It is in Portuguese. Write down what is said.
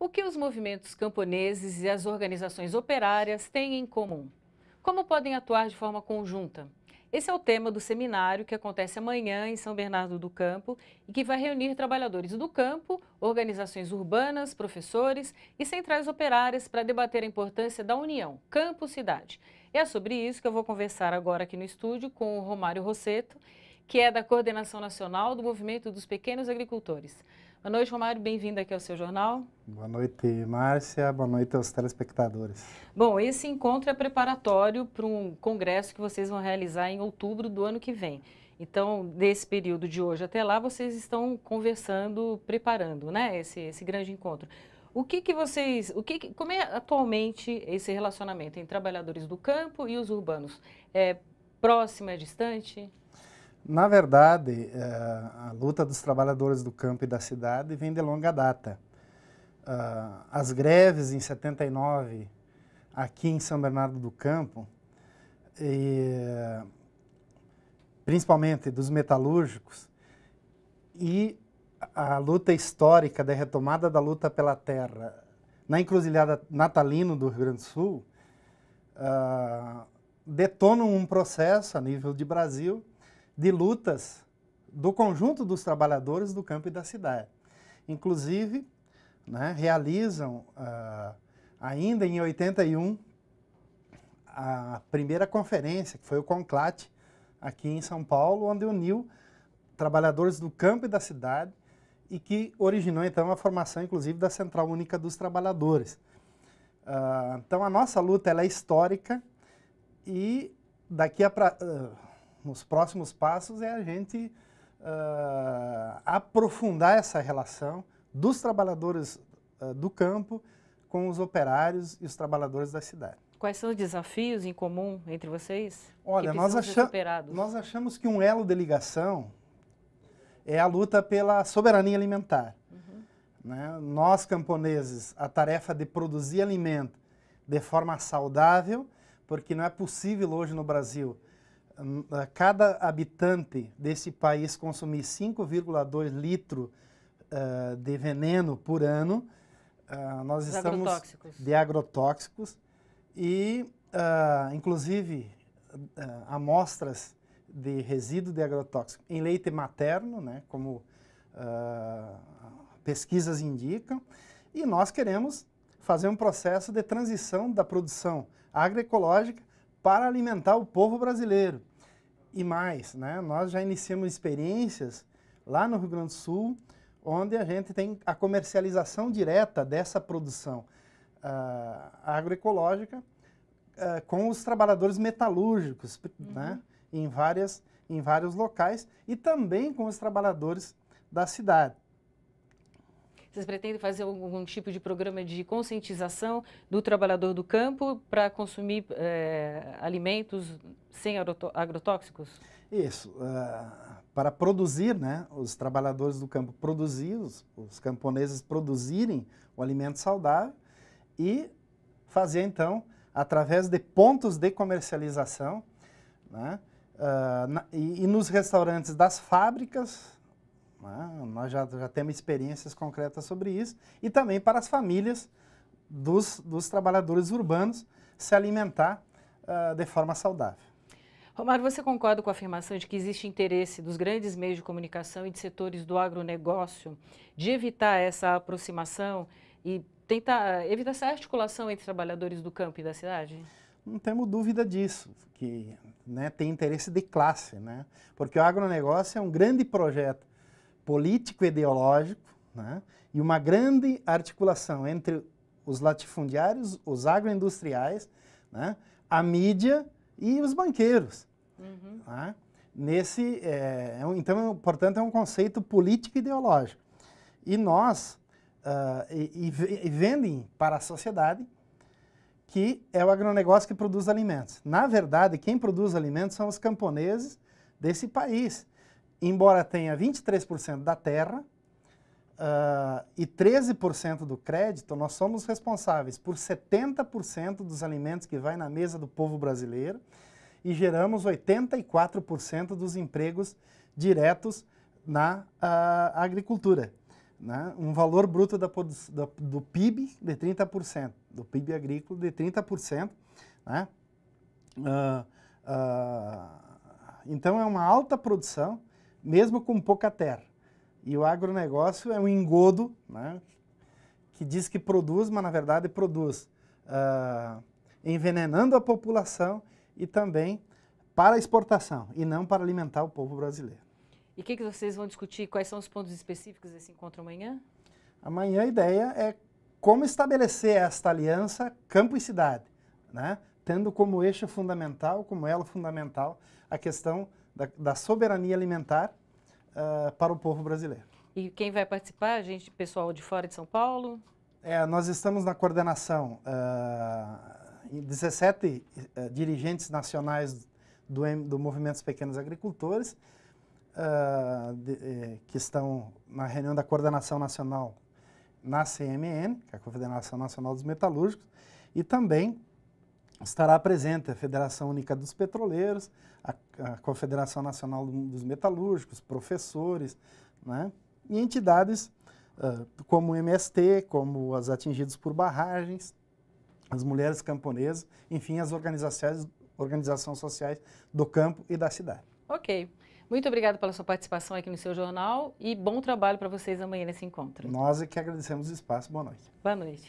O que os movimentos camponeses e as organizações operárias têm em comum? Como podem atuar de forma conjunta? Esse é o tema do seminário que acontece amanhã em São Bernardo do Campo e que vai reunir trabalhadores do campo, organizações urbanas, professores e centrais operárias para debater a importância da união campo-cidade. é sobre isso que eu vou conversar agora aqui no estúdio com o Romário Rosseto, que é da Coordenação Nacional do Movimento dos Pequenos Agricultores. Boa noite, Romário. Bem-vindo aqui ao seu jornal. Boa noite, Márcia. Boa noite aos telespectadores. Bom, esse encontro é preparatório para um congresso que vocês vão realizar em outubro do ano que vem. Então, desse período de hoje até lá, vocês estão conversando, preparando, né, esse, esse grande encontro. O que, que vocês, o que, como é atualmente esse relacionamento entre trabalhadores do campo e os urbanos? É próximo, é distante? Na verdade, eh, a luta dos trabalhadores do campo e da cidade vem de longa data. Ah, as greves em 79, aqui em São Bernardo do Campo, e, principalmente dos metalúrgicos, e a luta histórica da retomada da luta pela terra na encruzilhada natalino do Rio Grande do Sul, ah, detonam um processo a nível de Brasil de lutas do conjunto dos trabalhadores do campo e da cidade. Inclusive, né, realizam, uh, ainda em 81, a primeira conferência, que foi o Conclate, aqui em São Paulo, onde uniu trabalhadores do campo e da cidade e que originou, então, a formação, inclusive, da Central Única dos Trabalhadores. Uh, então, a nossa luta ela é histórica e daqui a... Pra, uh, nos próximos passos é a gente uh, aprofundar essa relação dos trabalhadores uh, do campo com os operários e os trabalhadores da cidade. Quais são os desafios em comum entre vocês? Olha, nós, acha nós achamos que um elo de ligação é a luta pela soberania alimentar. Uhum. Né? Nós, camponeses, a tarefa de produzir alimento de forma saudável, porque não é possível hoje no Brasil cada habitante desse país consumir 5,2 litros uh, de veneno por ano, uh, nós Os estamos agrotóxicos. de agrotóxicos e, uh, inclusive, eh, amostras de resíduo de agrotóxico em leite materno, né, como pesquisas indicam, e nós queremos fazer um processo de transição da produção agroecológica para alimentar o povo brasileiro. E mais, né, nós já iniciamos experiências lá no Rio Grande do Sul, onde a gente tem a comercialização direta dessa produção uh, agroecológica uh, com os trabalhadores metalúrgicos, uhum. né, em, várias, em vários locais, e também com os trabalhadores da cidade. Vocês pretendem fazer algum tipo de programa de conscientização do trabalhador do campo para consumir é, alimentos sem agrotóxicos? Isso. Uh, para produzir, né, os trabalhadores do campo produzir, os, os camponeses produzirem o alimento saudável e fazer, então, através de pontos de comercialização, né, uh, na, e, e nos restaurantes das fábricas, né? nós já, já temos experiências concretas sobre isso. E também para as famílias dos, dos trabalhadores urbanos se alimentar uh, de forma saudável. Romário, você concorda com a afirmação de que existe interesse dos grandes meios de comunicação e de setores do agronegócio de evitar essa aproximação e tentar eh, evitar essa articulação entre trabalhadores do campo e da cidade? Não temos dúvida disso, que né, tem interesse de classe, né? porque o agronegócio é um grande projeto político-ideológico né, e uma grande articulação entre os latifundiários, os agroindustriais, né, a mídia e os banqueiros. Uhum. Né? Nesse, é, é um, então, portanto, é um conceito político-ideológico. E nós, uh, e, e vendem para a sociedade que é o agronegócio que produz alimentos. Na verdade, quem produz alimentos são os camponeses desse país embora tenha 23% da terra uh, e 13% do crédito, nós somos responsáveis por 70% dos alimentos que vai na mesa do povo brasileiro e geramos 84% dos empregos diretos na uh, agricultura. Né? Um valor bruto da, da, do PIB de 30%, do PIB agrícola de 30%. Né? Uh, uh, então é uma alta produção mesmo com pouca terra. E o agronegócio é um engodo né, que diz que produz, mas na verdade produz uh, envenenando a população e também para exportação e não para alimentar o povo brasileiro. E o que, que vocês vão discutir? Quais são os pontos específicos desse encontro amanhã? Amanhã a ideia é como estabelecer esta aliança campo e cidade, né? tendo como eixo fundamental, como elo fundamental, a questão da, da soberania alimentar uh, para o povo brasileiro. E quem vai participar, A gente, pessoal de fora de São Paulo? É, nós estamos na coordenação uh, 17 uh, dirigentes nacionais do, do Movimento dos Pequenos Agricultores, uh, de, eh, que estão na reunião da coordenação nacional na CMN, que é a Confederação Nacional dos Metalúrgicos, e também estará presente a Federação Única dos Petroleiros, a, a Confederação Nacional dos Metalúrgicos, professores, né? e entidades uh, como o MST, como as atingidas por barragens, as mulheres camponesas, enfim, as organizações, organizações sociais do campo e da cidade. Ok. Muito obrigada pela sua participação aqui no seu jornal e bom trabalho para vocês amanhã nesse encontro. Nós é que agradecemos o espaço. Boa noite. Boa noite.